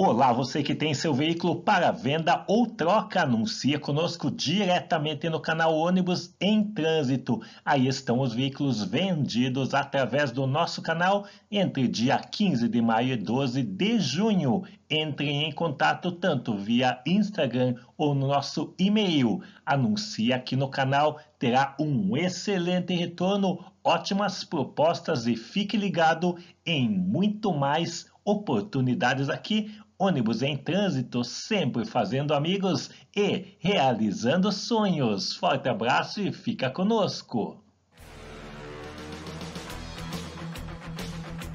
Olá, você que tem seu veículo para venda ou troca, anuncie conosco diretamente no canal Ônibus em Trânsito. Aí estão os veículos vendidos através do nosso canal entre dia 15 de maio e 12 de junho. Entre em contato tanto via Instagram ou no nosso e-mail. Anuncie aqui no canal, terá um excelente retorno, ótimas propostas e fique ligado em muito mais oportunidades aqui Ônibus em trânsito, sempre fazendo amigos e realizando sonhos. Forte abraço e fica conosco!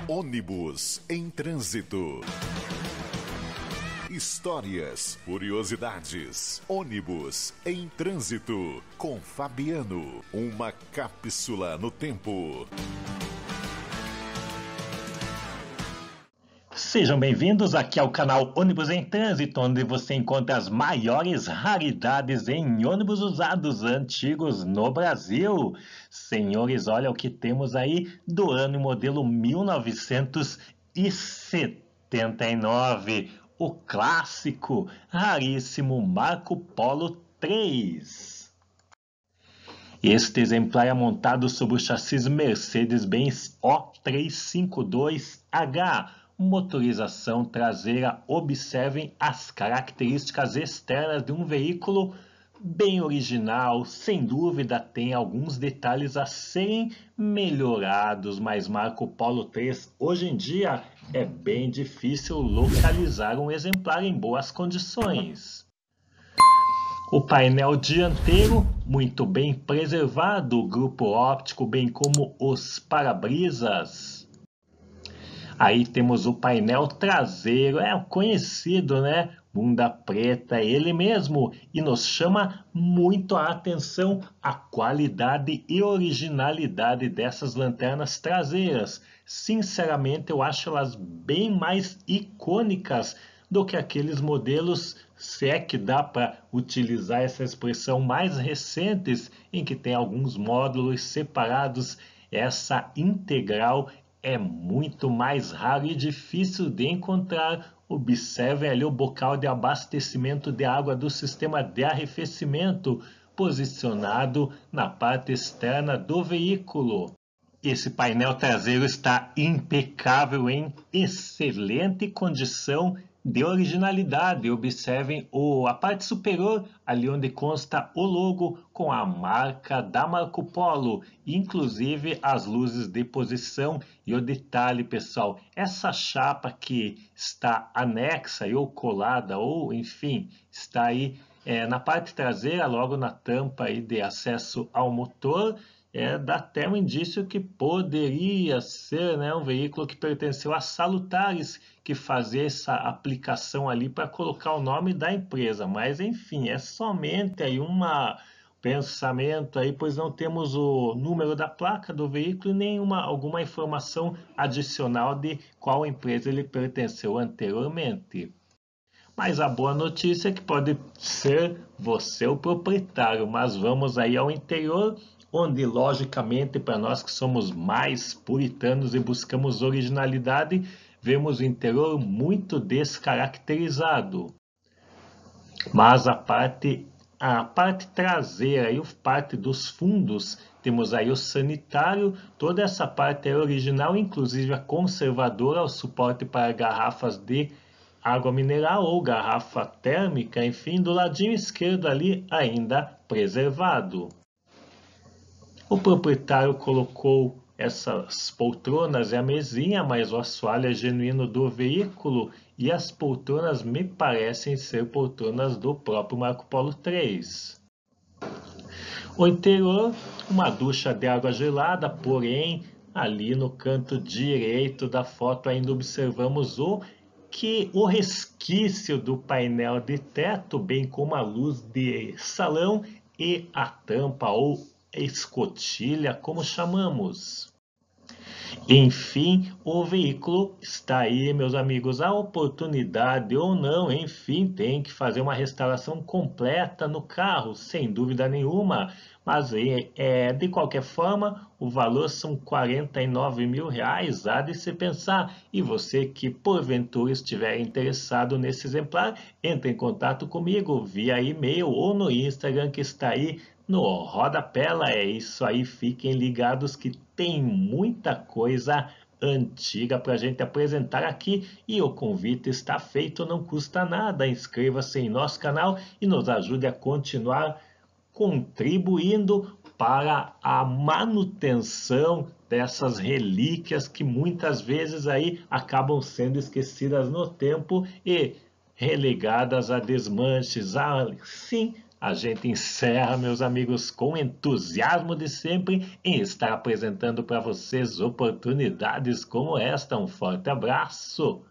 Ônibus em trânsito. Histórias, curiosidades, ônibus em trânsito. Com Fabiano, uma cápsula no tempo. Sejam bem-vindos aqui ao canal Ônibus em Trânsito, onde você encontra as maiores raridades em ônibus usados antigos no Brasil. Senhores, olha o que temos aí do ano e modelo 1979, o clássico, raríssimo Marco Polo 3. Este exemplar é montado sobre o chassi Mercedes-Benz O352H, motorização traseira, observem as características externas de um veículo bem original, sem dúvida tem alguns detalhes a serem melhorados, mas Marco Polo 3 hoje em dia é bem difícil localizar um exemplar em boas condições. O painel dianteiro, muito bem preservado, o grupo óptico, bem como os para-brisas. Aí temos o painel traseiro, é conhecido, né? Bunda preta, ele mesmo. E nos chama muito a atenção a qualidade e originalidade dessas lanternas traseiras. Sinceramente, eu acho elas bem mais icônicas do que aqueles modelos, se é que dá para utilizar essa expressão, mais recentes, em que tem alguns módulos separados. Essa integral é muito mais raro e difícil de encontrar. Observem ali o bocal de abastecimento de água do sistema de arrefecimento, posicionado na parte externa do veículo. Esse painel traseiro está impecável, em excelente condição de originalidade. Observem o, a parte superior, ali onde consta o logo com a marca da Marco Polo, inclusive as luzes de posição. E o detalhe, pessoal, essa chapa que está anexa ou colada, ou enfim, está aí é, na parte traseira, logo na tampa aí de acesso ao motor, é, dá até um indício que poderia ser né, um veículo que pertenceu a Salutares, que fazia essa aplicação ali para colocar o nome da empresa. Mas, enfim, é somente aí um pensamento aí, pois não temos o número da placa do veículo e nenhuma alguma informação adicional de qual empresa ele pertenceu anteriormente. Mas a boa notícia é que pode ser você o proprietário. Mas vamos aí ao interior, onde logicamente para nós que somos mais puritanos e buscamos originalidade, vemos o interior muito descaracterizado. Mas a parte a parte traseira e a parte dos fundos, temos aí o sanitário, toda essa parte é original, inclusive a conservadora, o suporte para garrafas de água mineral ou garrafa térmica, enfim, do ladinho esquerdo ali ainda preservado. O proprietário colocou essas poltronas e a mesinha, mas o assoalho é genuíno do veículo e as poltronas me parecem ser poltronas do próprio Marco Polo 3. O interior, uma ducha de água gelada, porém, ali no canto direito da foto ainda observamos o que o resquício do painel de teto, bem como a luz de salão e a tampa ou escotilha, como chamamos. Enfim, o veículo está aí, meus amigos. A oportunidade ou não, enfim, tem que fazer uma restauração completa no carro, sem dúvida nenhuma. Mas aí, é, de qualquer forma, o valor são 49 mil reais, há de se pensar. E você que porventura estiver interessado nesse exemplar, entre em contato comigo via e-mail ou no Instagram que está aí no Roda Pela. É isso aí, fiquem ligados que tem muita coisa antiga para a gente apresentar aqui e o convite está feito, não custa nada. Inscreva-se em nosso canal e nos ajude a continuar contribuindo para a manutenção dessas relíquias que muitas vezes aí acabam sendo esquecidas no tempo e relegadas a desmanches. Ah, sim, a gente encerra, meus amigos, com entusiasmo de sempre em estar apresentando para vocês oportunidades como esta. Um forte abraço!